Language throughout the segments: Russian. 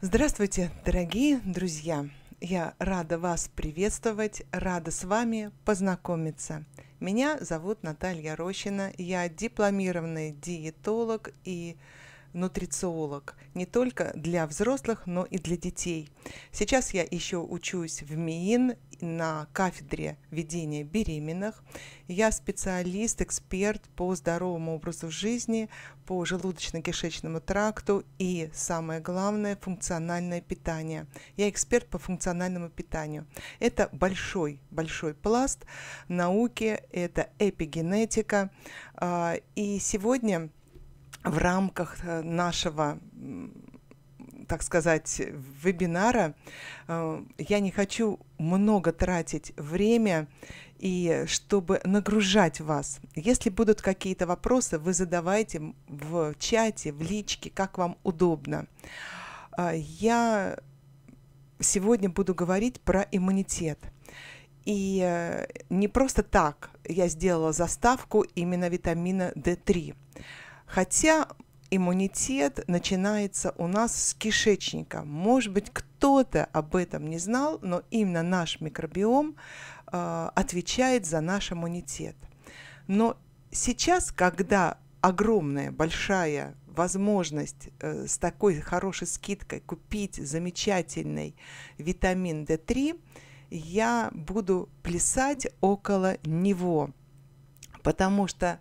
Здравствуйте, дорогие друзья! Я рада вас приветствовать, рада с вами познакомиться. Меня зовут Наталья Рощина, я дипломированный диетолог и нутрициолог не только для взрослых, но и для детей. Сейчас я еще учусь в МИИН на кафедре ведения беременных. Я специалист, эксперт по здоровому образу жизни, по желудочно-кишечному тракту и, самое главное, функциональное питание. Я эксперт по функциональному питанию. Это большой-большой пласт науки, это эпигенетика. А, и сегодня в рамках э, нашего так сказать, вебинара. Э, я не хочу много тратить время и чтобы нагружать вас. Если будут какие-то вопросы, вы задавайте в чате, в личке, как вам удобно. Э, я сегодня буду говорить про иммунитет. И не просто так я сделала заставку именно витамина D3. Хотя иммунитет начинается у нас с кишечника. Может быть, кто-то об этом не знал, но именно наш микробиом э, отвечает за наш иммунитет. Но сейчас, когда огромная, большая возможность э, с такой хорошей скидкой купить замечательный витамин D3, я буду плясать около него, потому что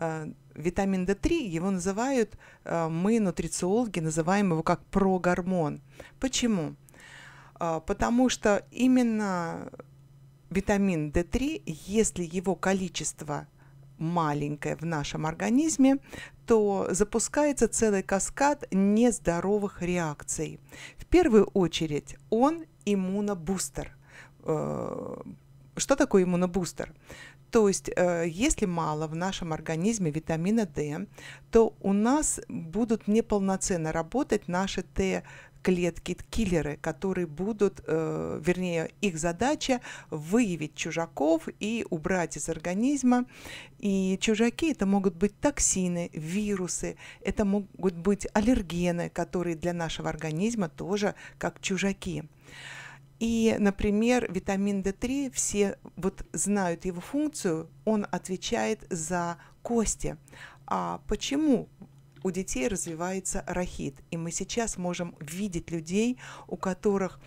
Э, витамин D3, его называют, э, мы, нутрициологи, называем его как прогормон. Почему? Э, потому что именно витамин D3, если его количество маленькое в нашем организме, то запускается целый каскад нездоровых реакций. В первую очередь он иммунобустер. Что такое иммунобустер? То есть, э, если мало в нашем организме витамина D, то у нас будут неполноценно работать наши Т клетки, киллеры, которые будут, э, вернее, их задача выявить чужаков и убрать из организма. И чужаки это могут быть токсины, вирусы, это могут быть аллергены, которые для нашего организма тоже как чужаки. И, например, витамин D3, все вот знают его функцию, он отвечает за кости. А почему у детей развивается рахит? И мы сейчас можем видеть людей, у которых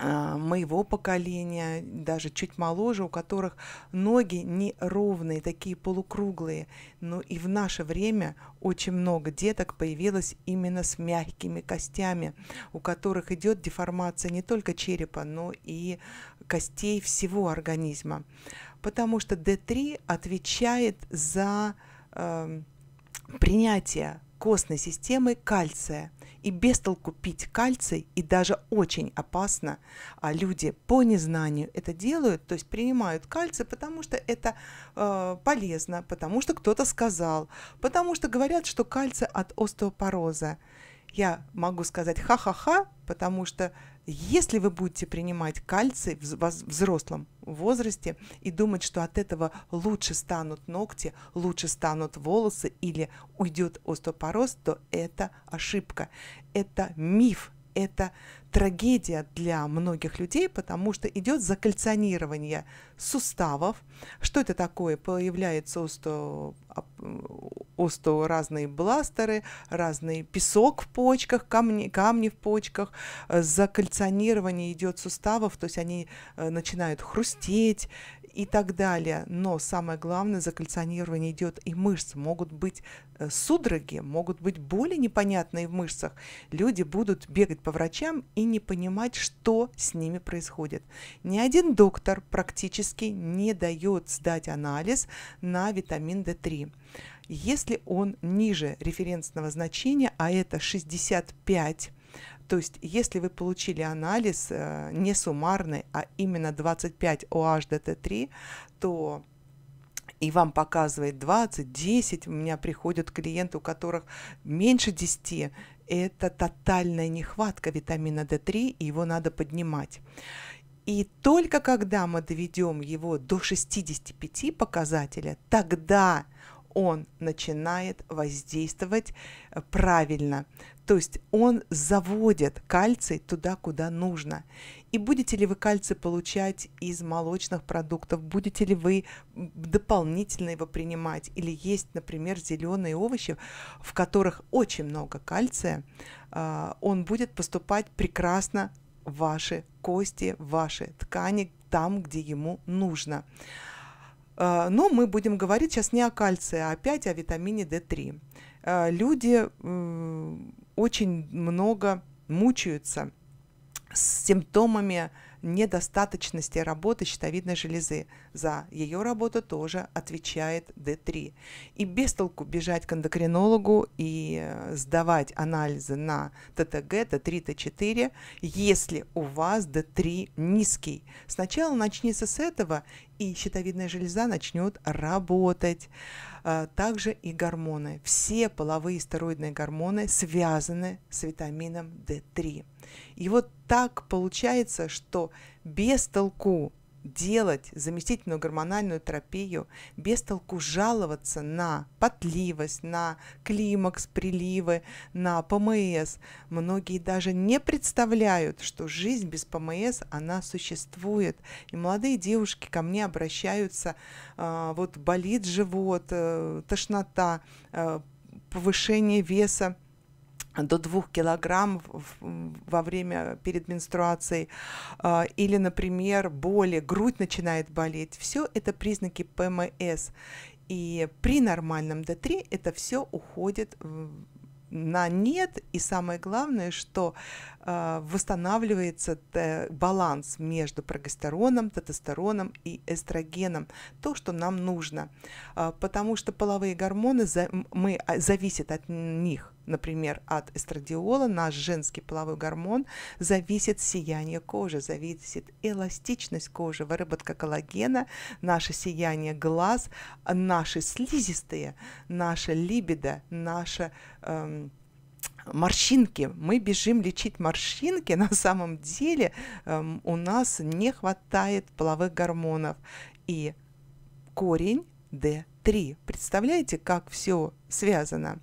а, моего поколения, даже чуть моложе, у которых ноги не ровные, такие полукруглые. Но ну и в наше время очень много деток появилось именно с мягкими костями, у которых идет деформация не только черепа, но и костей всего организма. Потому что D3 отвечает за э, принятие костной системы кальция – и без толку пить кальций, и даже очень опасно, а люди по незнанию это делают, то есть принимают кальций, потому что это э, полезно, потому что кто-то сказал, потому что говорят, что кальций от остеопороза. Я могу сказать ха-ха-ха, потому что если вы будете принимать кальций в взрослом возрасте и думать, что от этого лучше станут ногти, лучше станут волосы или уйдет остеопороз, то это ошибка. Это миф, это трагедия для многих людей, потому что идет закальционирование суставов. Что это такое? Появляются осто, осто разные бластеры, разный песок в почках, камни, камни в почках. Закальционирование идет суставов, то есть они э, начинают хрустеть, и так далее. Но самое главное, закальционирование идет и мышцы Могут быть э, судороги, могут быть боли непонятные в мышцах. Люди будут бегать по врачам и не понимать, что с ними происходит. Ни один доктор практически не дает сдать анализ на витамин D3 если он ниже референсного значения, а это 65 то есть, если вы получили анализ э, не суммарный, а именно 25 OHDT3, то и вам показывает 20, 10, у меня приходят клиенты, у которых меньше 10, это тотальная нехватка витамина D3, и его надо поднимать. И только когда мы доведем его до 65 показателя, тогда он начинает воздействовать э, правильно. То есть он заводит кальций туда, куда нужно. И будете ли вы кальций получать из молочных продуктов, будете ли вы дополнительно его принимать, или есть, например, зеленые овощи, в которых очень много кальция, а, он будет поступать прекрасно в ваши кости, в ваши ткани, там, где ему нужно. А, но мы будем говорить сейчас не о кальции, а опять о витамине D3. А, люди очень много мучаются с симптомами недостаточности работы щитовидной железы. За ее работу тоже отвечает D3. И без толку бежать к эндокринологу и э, сдавать анализы на ТТГ, Т3, Т4, если у вас D3 низкий. Сначала начните с этого, и щитовидная железа начнет работать. А, также и гормоны. Все половые стероидные гормоны связаны с витамином D3. И вот так получается, что без толку делать заместительную гормональную терапию, без толку жаловаться на потливость, на климакс, приливы, на ПМС. Многие даже не представляют, что жизнь без ПМС, она существует. И молодые девушки ко мне обращаются, а, вот болит живот, э, тошнота, э, повышение веса, до 2 килограмм во время перед менструацией, а, или, например, боли, грудь начинает болеть. Все это признаки ПМС. И при нормальном Д3 это все уходит на нет, и самое главное, что а, восстанавливается баланс между прогестероном, тестостероном и эстрогеном, то, что нам нужно, а, потому что половые гормоны мы зависят от них например, от эстрадиола, наш женский половой гормон, зависит сияние кожи, зависит эластичность кожи, выработка коллагена, наше сияние глаз, наши слизистые, наша либидо, наша... Эм, морщинки. Мы бежим лечить морщинки. На самом деле эм, у нас не хватает половых гормонов. И корень D3. Представляете, как все связано?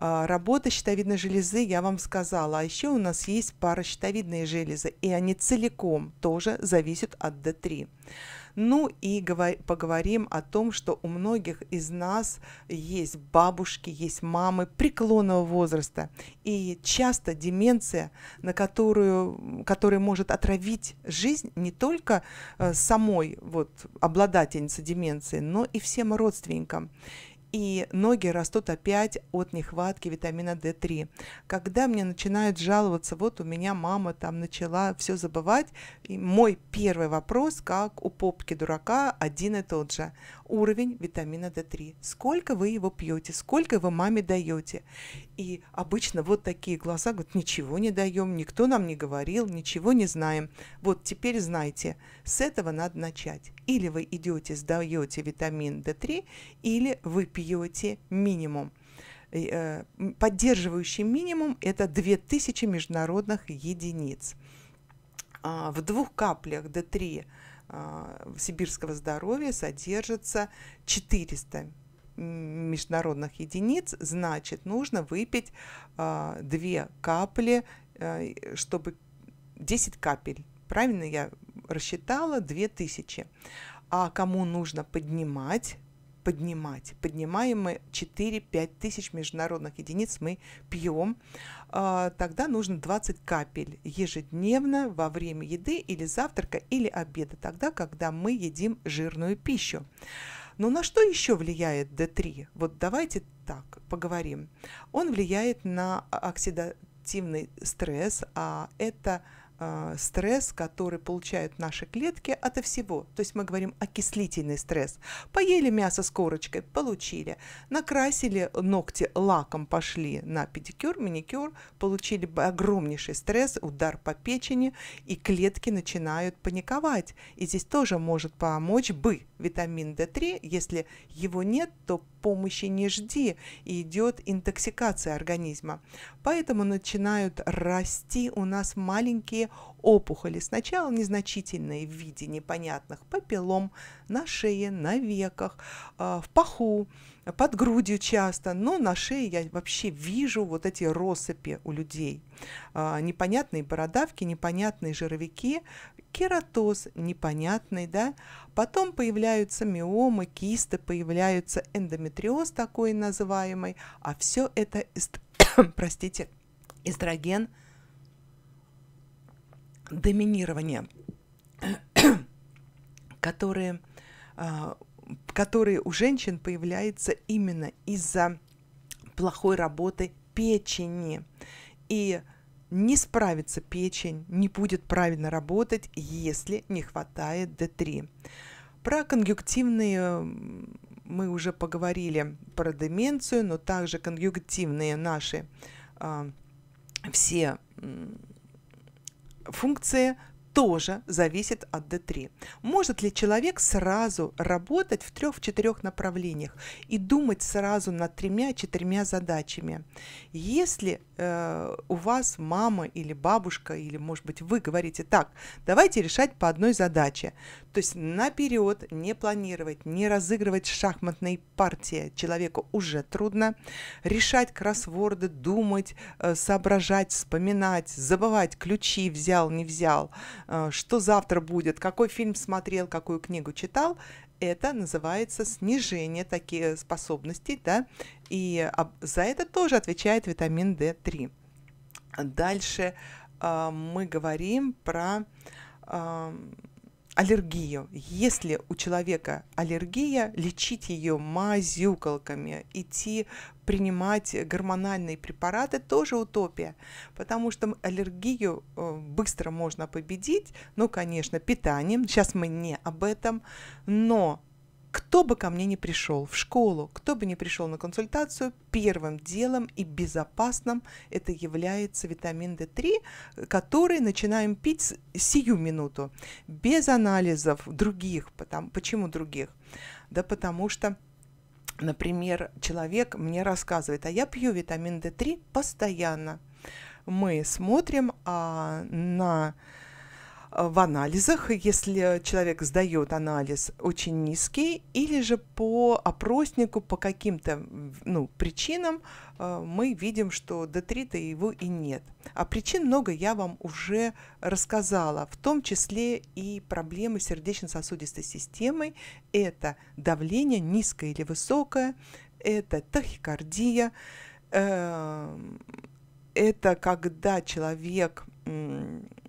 А, Работа щитовидной железы, я вам сказала. А еще у нас есть пара щитовидные железы, и они целиком тоже зависят от D3. Ну и поговорим о том, что у многих из нас есть бабушки, есть мамы преклонного возраста. И часто деменция, на которую, которая может отравить жизнь не только э, самой вот, обладательнице деменции, но и всем родственникам и ноги растут опять от нехватки витамина D3. Когда мне начинают жаловаться, вот у меня мама там начала все забывать, и мой первый вопрос, как у попки дурака, один и тот же. Уровень витамина D3. Сколько вы его пьете, сколько вы маме даете? И обычно вот такие глаза говорят, ничего не даем, никто нам не говорил, ничего не знаем. Вот теперь знайте, с этого надо начать. Или вы идете, сдаете витамин D3, или вы пьете минимум. Э, поддерживающий минимум – это 2000 международных единиц. А, в двух каплях D3 а, сибирского здоровья содержится 400 международных единиц, значит, нужно выпить а, две капли, э, чтобы 10 капель. Правильно я рассчитала 2000. А кому нужно поднимать, поднимать. Поднимаем мы 4-5 тысяч международных единиц мы пьем. А, тогда нужно 20 капель ежедневно во время еды или завтрака или обеда, тогда, когда мы едим жирную пищу. Но на что еще влияет D3? Вот давайте так поговорим. Он влияет на оксидативный стресс, а это – а, стресс, который получают наши клетки от всего. То есть мы говорим окислительный стресс. Поели мясо с корочкой, получили. Накрасили ногти лаком, пошли на педикюр, маникюр, получили огромнейший стресс, удар по печени, и клетки начинают паниковать. И здесь тоже может помочь бы витамин D3. Если его нет, то помощи не жди, и идет интоксикация организма. Поэтому начинают расти у нас маленькие опухоли. Сначала незначительные в виде непонятных папиллом на шее, на веках, а, в паху, под грудью часто, но на шее я вообще вижу вот эти россыпи у людей. А, непонятные бородавки, непонятные жировики, кератоз непонятный, да. Потом появляются миомы, кисты, появляются эндометриоз такой называемый, а все это, эст... простите, эстроген доминирование, которые а, которые у женщин появляются именно из-за плохой работы печени. И не справится печень, не будет правильно работать, если не хватает D3. Про конъюнктивные мы уже поговорили про деменцию, но также конъюнктивные наши э, все функции тоже зависит от D3. Может ли человек сразу работать в трех-четырех направлениях и думать сразу над тремя-четырьмя задачами? Если э, у вас мама или бабушка, или, может быть, вы говорите так, давайте решать по одной задаче, то есть наперед не планировать, не разыгрывать шахматные партии человеку уже трудно, решать кроссворды, думать, э, соображать, вспоминать, забывать, ключи взял, не взял – Э, что завтра будет, какой фильм смотрел, какую книгу читал, это называется снижение таких способностей, да, и а, за это тоже отвечает витамин D3. Дальше э, мы говорим про э, аллергию. Если у человека аллергия, лечить ее мазюкалками, идти принимать гормональные препараты тоже утопия, потому что аллергию э, быстро можно победить, ну, конечно, питанием, сейчас мы не об этом, но кто бы ко мне не пришел в школу, кто бы не пришел на консультацию, первым делом и безопасным это является витамин D3, который начинаем пить сию минуту, без анализов других. Потому, почему других? Да потому что Например, человек мне рассказывает, а я пью витамин D3 постоянно. Мы смотрим а, на Э, в анализах, если человек сдает анализ очень низкий, или же по опроснику, по каким-то ну, причинам э, мы видим, что D3-то его и нет. А причин много я вам уже рассказала, в том числе и проблемы сердечно-сосудистой системы. Это давление низкое или высокое, это тахикардия, эм, это когда человек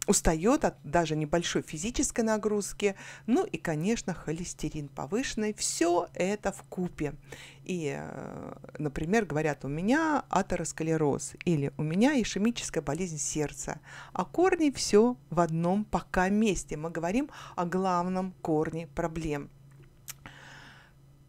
устает от даже небольшой физической нагрузки, ну и, конечно, холестерин повышенный, все это в купе. И, э, например, говорят, у меня атеросклероз или у меня ишемическая болезнь сердца, а корни все в одном пока месте. Мы говорим о главном корне проблем.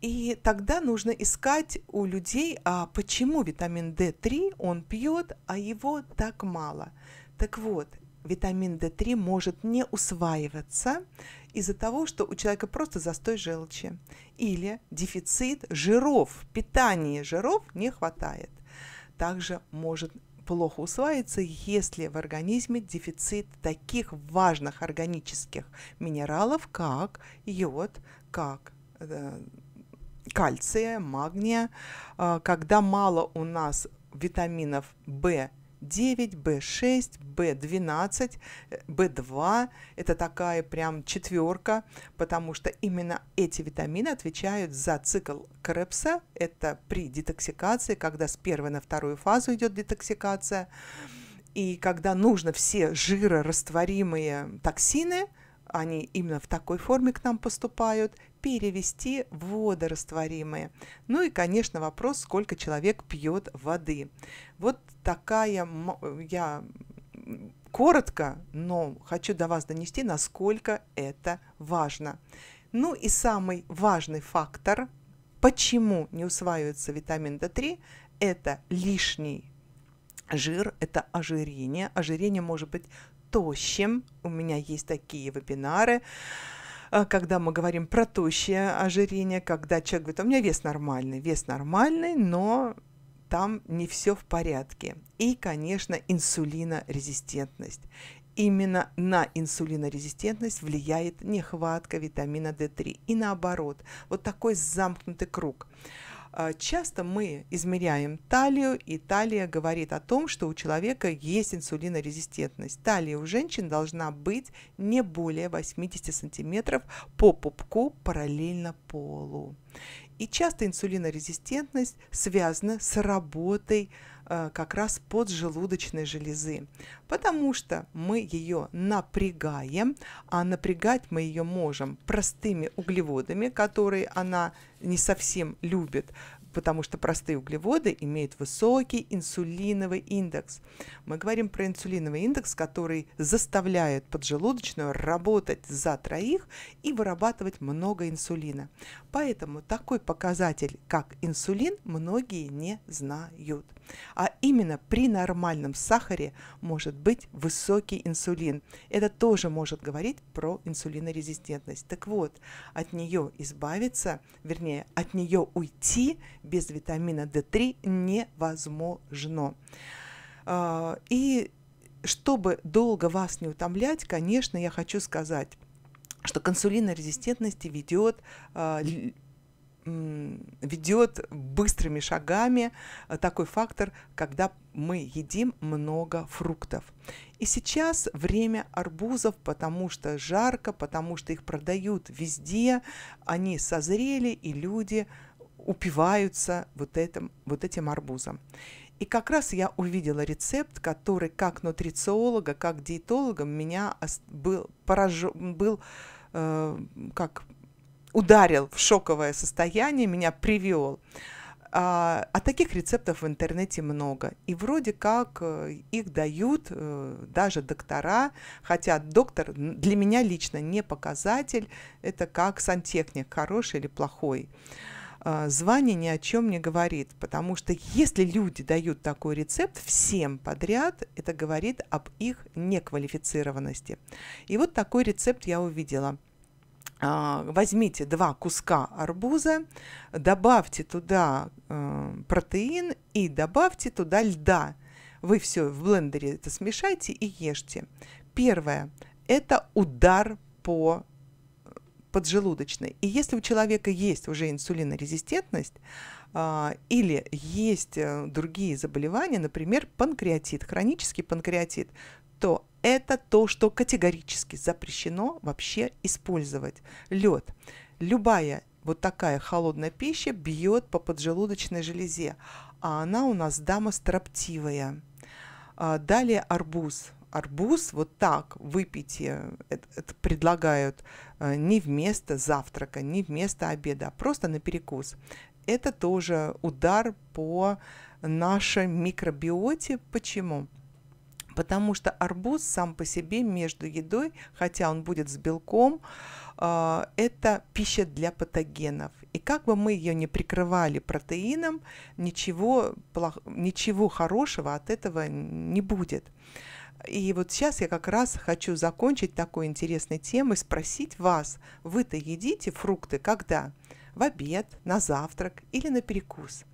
И тогда нужно искать у людей, а почему витамин D3 он пьет, а его так мало. Так вот, витамин D3 может не усваиваться из-за того, что у человека просто застой желчи или дефицит жиров, питания жиров не хватает. Также может плохо усваивается, если в организме дефицит таких важных органических минералов, как йод, как э, кальция, магния, а, когда мало у нас витаминов В 9, B6, B12, B2. Это такая прям четверка, потому что именно эти витамины отвечают за цикл Крепса. Это при детоксикации, когда с первой на вторую фазу идет детоксикация. И когда нужно все жирорастворимые токсины – они именно в такой форме к нам поступают, перевести в водорастворимые. Ну и, конечно, вопрос, сколько человек пьет воды. Вот такая я коротко, но хочу до вас донести, насколько это важно. Ну и самый важный фактор, почему не усваивается витамин D3, это лишний жир – это ожирение. Ожирение может быть тощим. У меня есть такие вебинары, э, когда мы говорим про тощее ожирение, когда человек говорит, «А у меня вес нормальный, вес нормальный, но там не все в порядке. И, конечно, инсулинорезистентность. Именно на инсулинорезистентность влияет нехватка витамина D3. И наоборот, вот такой замкнутый круг. А, часто мы измеряем талию, и талия говорит о том, что у человека есть инсулинорезистентность. Талия у женщин должна быть не более 80 сантиметров по пупку параллельно полу. И часто инсулинорезистентность связана с работой Э, как раз поджелудочной железы, потому что мы ее напрягаем, а напрягать мы ее можем простыми углеводами, которые она не совсем любит, потому что простые углеводы имеют высокий инсулиновый индекс. Мы говорим про инсулиновый индекс, который заставляет поджелудочную работать за троих и вырабатывать много инсулина. Поэтому такой показатель, как инсулин, многие не знают. А именно при нормальном сахаре может быть высокий инсулин. Это тоже может говорить про инсулинорезистентность. Так вот, от нее избавиться, вернее, от нее уйти без витамина D3 невозможно. А, и чтобы долго вас не утомлять, конечно, я хочу сказать, что к инсулинорезистентности ведет а, ведет быстрыми шагами э, такой фактор, когда мы едим много фруктов. И сейчас время арбузов, потому что жарко, потому что их продают везде, они созрели, и люди упиваются вот этим, вот этим арбузом. И как раз я увидела рецепт, который как нутрициолога, как диетолога меня был, поражен, был э, как ударил в шоковое состояние, меня привел. А, а таких рецептов в интернете много. И вроде как э, их дают э, даже доктора, хотя доктор для меня лично не показатель, это как сантехник, хороший или плохой. А, звание ни о чем не говорит, потому что если люди дают такой рецепт всем подряд, это говорит об их неквалифицированности. И вот такой рецепт я увидела – а, возьмите два куска арбуза, добавьте туда э, протеин и добавьте туда льда. Вы все в блендере это смешайте и ешьте. Первое – это удар по э, поджелудочной. И если у человека есть уже инсулинорезистентность а, или есть э, другие заболевания, например, панкреатит, хронический панкреатит, то это то, что категорически запрещено вообще использовать. Лед. Любая вот такая холодная пища бьет по поджелудочной железе, а она у нас дама строптивая. А, далее арбуз. Арбуз вот так выпить э, это, это предлагают э, не вместо завтрака, не вместо обеда, а просто на перекус. Это тоже удар по нашей микробиоте. Почему? Потому что арбуз сам по себе между едой, хотя он будет с белком, э, это пища для патогенов. И как бы мы ее не прикрывали протеином, ничего, плох... ничего хорошего от этого не будет. И вот сейчас я как раз хочу закончить такой интересной темой, спросить вас, вы-то едите фрукты когда? В обед, на завтрак или на перекус?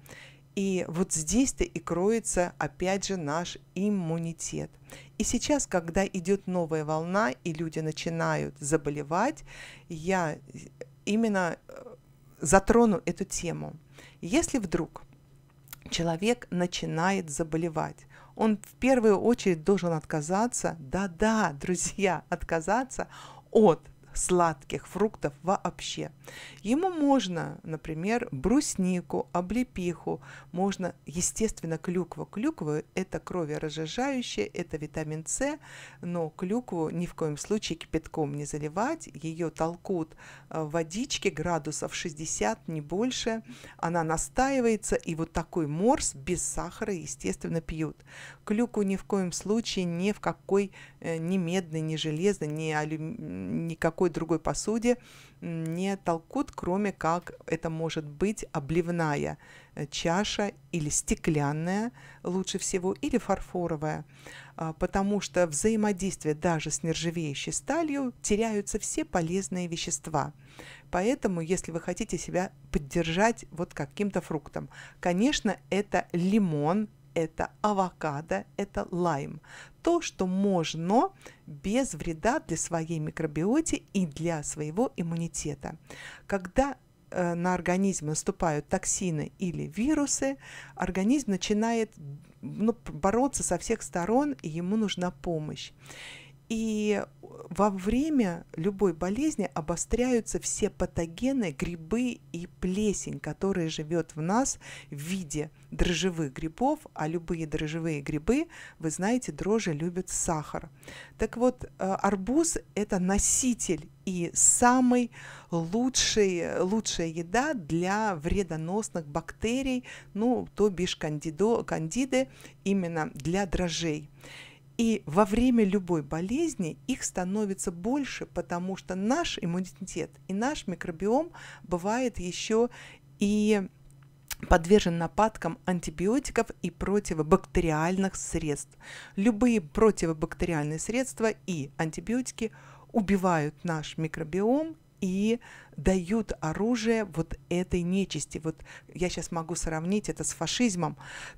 И вот здесь-то и кроется, опять же, наш иммунитет. И сейчас, когда идет новая волна, и люди начинают заболевать, я э, именно э, затрону эту тему. Если вдруг человек начинает заболевать, он в первую очередь должен отказаться, да-да, друзья, отказаться от сладких фруктов вообще. Ему можно, например, бруснику, облепиху, можно, естественно, клюкву. Клюква – это кроверазжижающее, это витамин С, но клюкву ни в коем случае кипятком не заливать, ее толкут э, в водичке градусов 60, не больше, она настаивается, и вот такой морс без сахара, естественно, пьют. Клюку ни в коем случае ни в какой э, ни медной, ни железной, ни алю... никакой другой посуде не толкут, кроме как это может быть обливная э, чаша или стеклянная лучше всего, или фарфоровая, а, потому что взаимодействие даже с нержавеющей сталью теряются все полезные вещества. Поэтому, если вы хотите себя поддержать вот каким-то фруктом, конечно, это лимон, это авокадо, это лайм. То, что можно без вреда для своей микробиоте и для своего иммунитета. Когда э, на организм наступают токсины или вирусы, организм начинает ну, бороться со всех сторон, и ему нужна помощь. И во время любой болезни обостряются все патогены, грибы и плесень, которые живет в нас в виде дрожжевых грибов, а любые дрожжевые грибы, вы знаете, дрожжи любят сахар. Так вот, э, арбуз – это носитель и самый лучшая лучшая еда для вредоносных бактерий, ну, то бишь кандидо, кандиды, именно для дрожжей. И во время любой болезни их становится больше, потому что наш иммунитет и наш микробиом бывает еще и подвержен нападкам антибиотиков и противобактериальных средств. Любые противобактериальные средства и антибиотики убивают наш микробиом и дают оружие вот этой нечисти. Вот я сейчас могу сравнить это с фашизмом.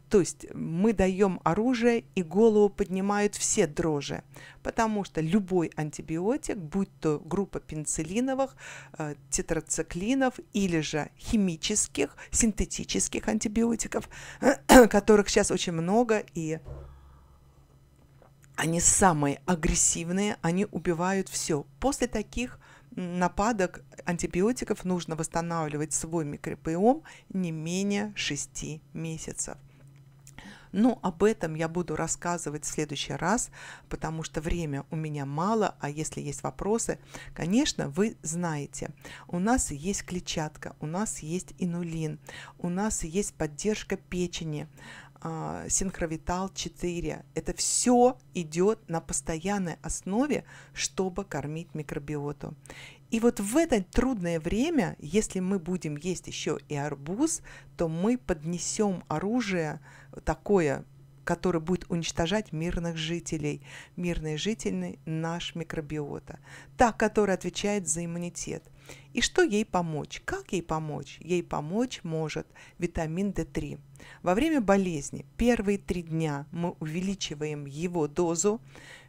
То есть мы даем оружие, и голову поднимают все дрожжи, потому что любой антибиотик, будь то группа пенициллиновых, э, тетрациклинов или же химических, синтетических антибиотиков, которых сейчас очень много, и они самые агрессивные, они убивают все. После таких нападок антибиотиков нужно восстанавливать свой микробиом не менее 6 месяцев. Но ну, об этом я буду рассказывать в следующий раз, потому что время у меня мало, а если есть вопросы, конечно, вы знаете. У нас есть клетчатка, у нас есть инулин, у нас есть поддержка печени, а, синхровитал 4. Это все идет на постоянной основе, чтобы кормить микробиоту. И вот в это трудное время, если мы будем есть еще и арбуз, то мы поднесем оружие такое, которое будет уничтожать мирных жителей, мирные жители наш микробиота, та, которая отвечает за иммунитет – и что ей помочь? Как ей помочь? Ей помочь может витамин D3. Во время болезни первые три дня мы увеличиваем его дозу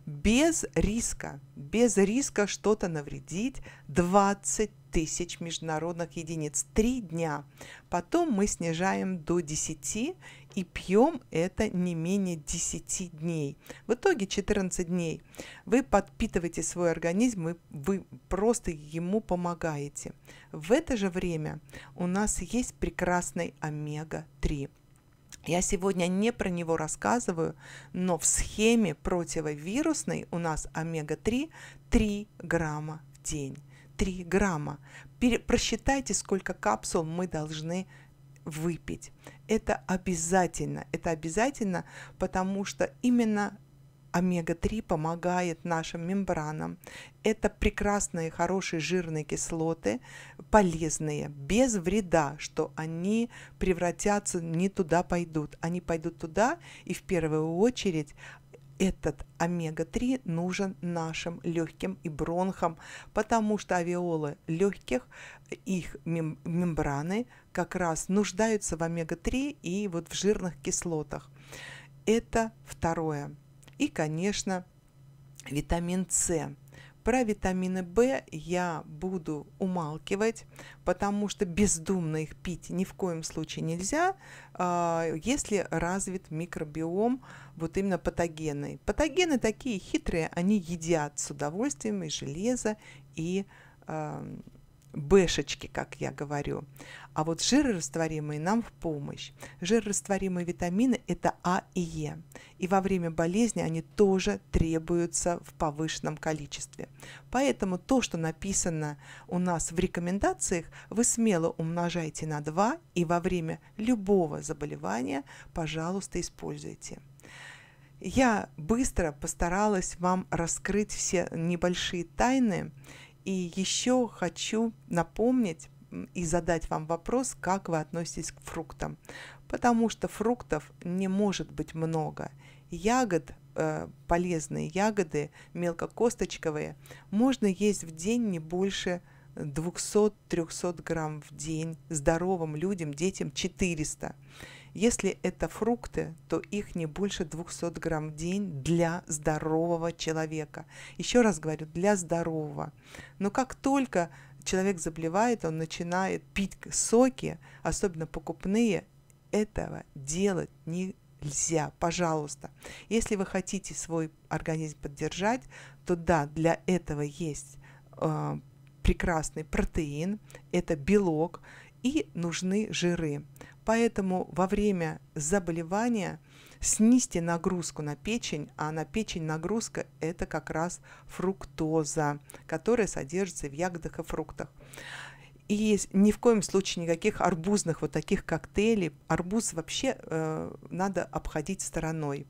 без риска, без риска что-то навредить 20 тысяч международных единиц. Три дня. Потом мы снижаем до 10 и пьем это не менее 10 дней. В итоге 14 дней. Вы подпитываете свой организм, вы, вы просто ему помогаете. В это же время у нас есть прекрасный омега-3. Я сегодня не про него рассказываю, но в схеме противовирусной у нас омега-3 3 грамма в день. 3 грамма. Пере, просчитайте, сколько капсул мы должны выпить. Это обязательно, это обязательно, потому что именно омега-3 помогает нашим мембранам. Это прекрасные, хорошие жирные кислоты, полезные, без вреда, что они превратятся, не туда пойдут. Они пойдут туда, и в первую очередь этот омега-3 нужен нашим легким и бронхам, потому что авиолы легких, их мембраны как раз нуждаются в омега-3 и вот в жирных кислотах. Это второе. И, конечно, витамин С. Про витамины В я буду умалкивать, потому что бездумно их пить ни в коем случае нельзя, а, если развит микробиом вот именно патогены. Патогены такие хитрые, они едят с удовольствием и железо, а, и бэшечки, как я говорю. А вот жиры растворимые нам в помощь. Жирорастворимые витамины – это А и Е. И во время болезни они тоже требуются в повышенном количестве. Поэтому то, что написано у нас в рекомендациях, вы смело умножайте на 2 и во время любого заболевания, пожалуйста, используйте. Я быстро постаралась вам раскрыть все небольшие тайны и еще хочу напомнить и задать вам вопрос, как вы относитесь к фруктам. Потому что фруктов не может быть много. Ягод, э, полезные ягоды, мелкокосточковые, можно есть в день не больше 200-300 грамм в день. Здоровым людям, детям 400. Если это фрукты, то их не больше 200 грамм в день для здорового человека. Еще раз говорю, для здорового. Но как только человек заболевает, он начинает пить соки, особенно покупные, этого делать нельзя, пожалуйста. Если вы хотите свой организм поддержать, то да, для этого есть э, прекрасный протеин, это белок, и нужны жиры. Поэтому во время заболевания снизьте нагрузку на печень, а на печень нагрузка – это как раз фруктоза, которая содержится в ягодах и фруктах. И ни в коем случае никаких арбузных вот таких коктейлей. Арбуз вообще э, надо обходить стороной.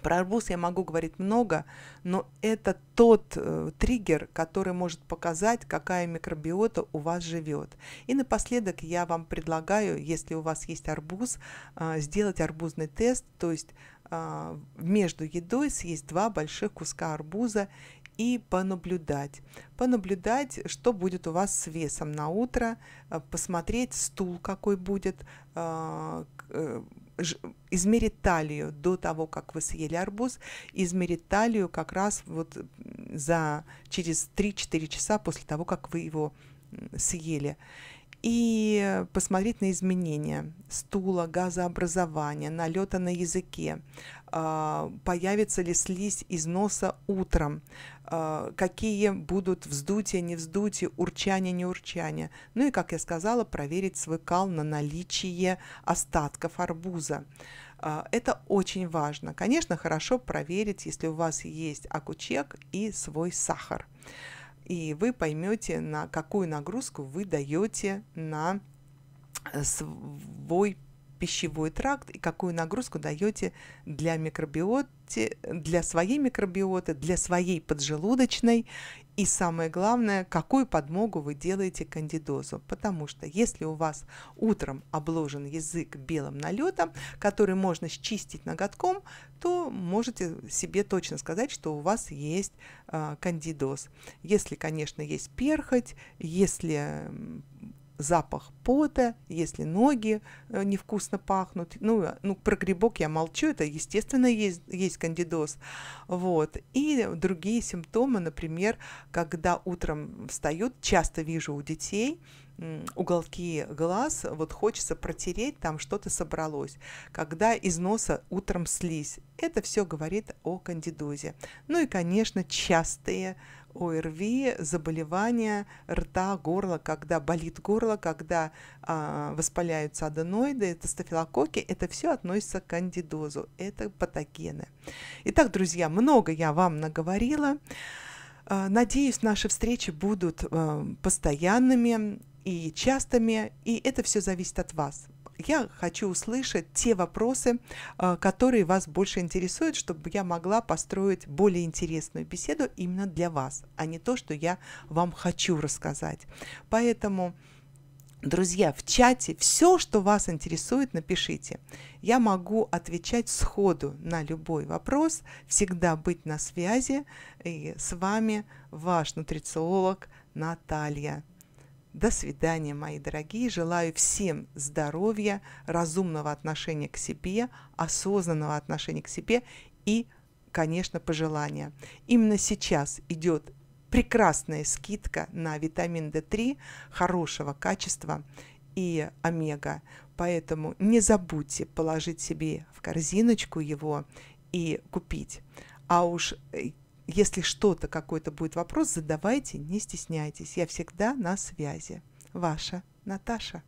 Про арбуз я могу говорить много, но это тот э, триггер, который может показать, какая микробиота у вас живет. И напоследок я вам предлагаю, если у вас есть арбуз, э, сделать арбузный тест, то есть э, между едой съесть два больших куска арбуза и понаблюдать. Понаблюдать, что будет у вас с весом на утро, э, посмотреть стул какой будет, э, э, измерит талию до того, как вы съели арбуз, измерит талию как раз вот за, через 3-4 часа после того, как вы его съели и посмотреть на изменения стула, газообразования, налета на языке, а, появится ли слизь из носа утром, а, какие будут вздутия, невздутия, урчания, неурчания. Ну и, как я сказала, проверить свой кал на наличие остатков арбуза. А, это очень важно. Конечно, хорошо проверить, если у вас есть акучек и свой сахар и вы поймете, на какую нагрузку вы даете на э, свой пищевой тракт и какую нагрузку даете для микробиоты, для своей микробиоты, для своей поджелудочной и самое главное, какую подмогу вы делаете кандидозу. Потому что если у вас утром обложен язык белым налетом, который можно счистить ноготком, то можете себе точно сказать, что у вас есть э, кандидоз. Если, конечно, есть перхоть, если запах пота, если ноги э, невкусно пахнут. Ну, э, ну про грибок я молчу, это естественно есть, есть кандидоз. Вот. И другие симптомы, например, когда утром встают, часто вижу у детей, уголки глаз, вот хочется протереть, там что-то собралось. Когда из носа утром слизь, это все говорит о кандидозе. Ну и, конечно, частые ОРВИ, заболевания рта, горла, когда болит горло, когда а, воспаляются аденоиды, это стафилококки, это все относится к кандидозу, это патогены. Итак, друзья, много я вам наговорила. А, надеюсь, наши встречи будут а, постоянными и частыми, и это все зависит от вас я хочу услышать те вопросы, э, которые вас больше интересуют, чтобы я могла построить более интересную беседу именно для вас, а не то, что я вам хочу рассказать. Поэтому... Друзья, в чате все, что вас интересует, напишите. Я могу отвечать сходу на любой вопрос, всегда быть на связи. И с вами ваш нутрициолог Наталья. До свидания, мои дорогие. Желаю всем здоровья, разумного отношения к себе, осознанного отношения к себе и, конечно, пожелания. Именно сейчас идет прекрасная скидка на витамин D3 хорошего качества и омега. Поэтому не забудьте положить себе в корзиночку его и купить. А уж э, если что-то, какой-то будет вопрос, задавайте, не стесняйтесь. Я всегда на связи. Ваша Наташа.